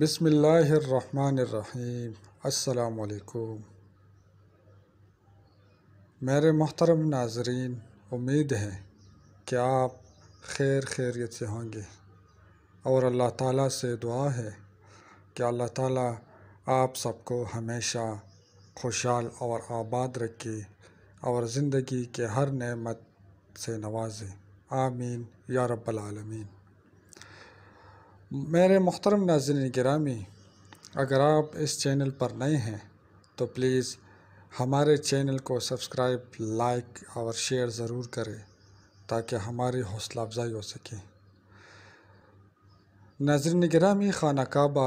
बसमीम् अल्लाम मेरे मोहतरम नाजरीन उम्मीद है कि आप खैर खैरियत से होंगे और अल्लाह ताला से दुआ है कि अल्लाह ताला आप सबको हमेशा खुशहाल और आबाद रखे और ज़िंदगी के हर नेमत से नवाजे आमीन या रब्बल आलमीन मेरे मोहतरम नाजन ग्रामी अगर आप इस चैनल पर नए हैं तो प्लीज़ हमारे चैनल को सब्सक्राइब लाइक और शेयर ज़रूर करें ताकि हमारी हौसला अफजाई हो सके नजर निगरामी खाना काबा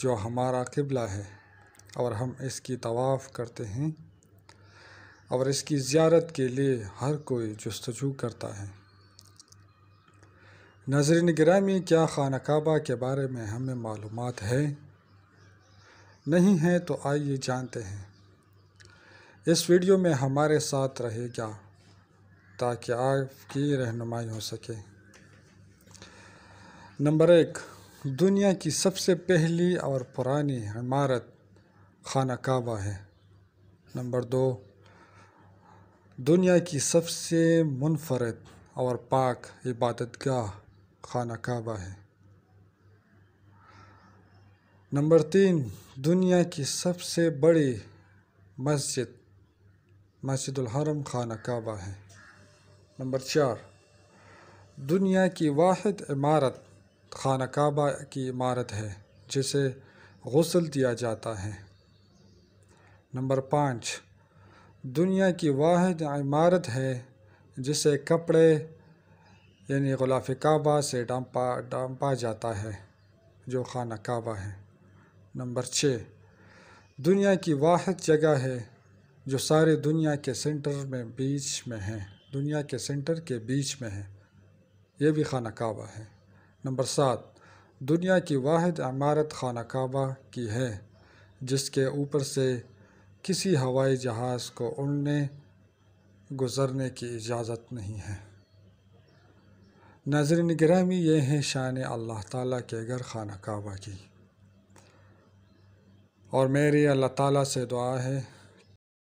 जो हमारा किबला है और हम इसकी तवाफ़ करते हैं और इसकी ज़्यारत के लिए हर कोई जस्तजू करता है नाजरन ग्रामी क्या खाना काबा के बारे में हमें मालूम है नहीं है तो आइए जानते हैं इस वीडियो में हमारे साथ रहेगा ताकि आपकी रहनुमाई हो सके नंबर एक दुनिया की सबसे पहली और पुरानी इमारत खाना काबा है नंबर दो दुनिया की सबसे मुनफरद और पाक इबादत गाह खाना काबा है नंबर तीन दुनिया की सबसे बड़ी मस्जिद मस्जिद हरम खाना काबा है नंबर चार दुनिया की वाद इमारत खाना काबा की इमारत है जिसे गसल दिया जाता है नंबर पाँच दुनिया की वाद इमारत है जिसे कपड़े यानी ग़ुलाफ काबा से डांपा डांपा जाता है जो खाना काबा है नंबर छः दुनिया की वाद जगह है जो सारे दुनिया के सेंटर में बीच में है दुनिया के सेंटर के बीच में है यह भी खाना काबा है नंबर सात दुनिया की वाद इमारत खाना काबा की है जिसके ऊपर से किसी हवाई जहाज़ को उड़ने गुज़रने की इजाज़त नहीं है नाजरन में ये हैं शान अल्लाह ताला के घर खाना काबा की और मेरी अल्लाह ताला से दुआ है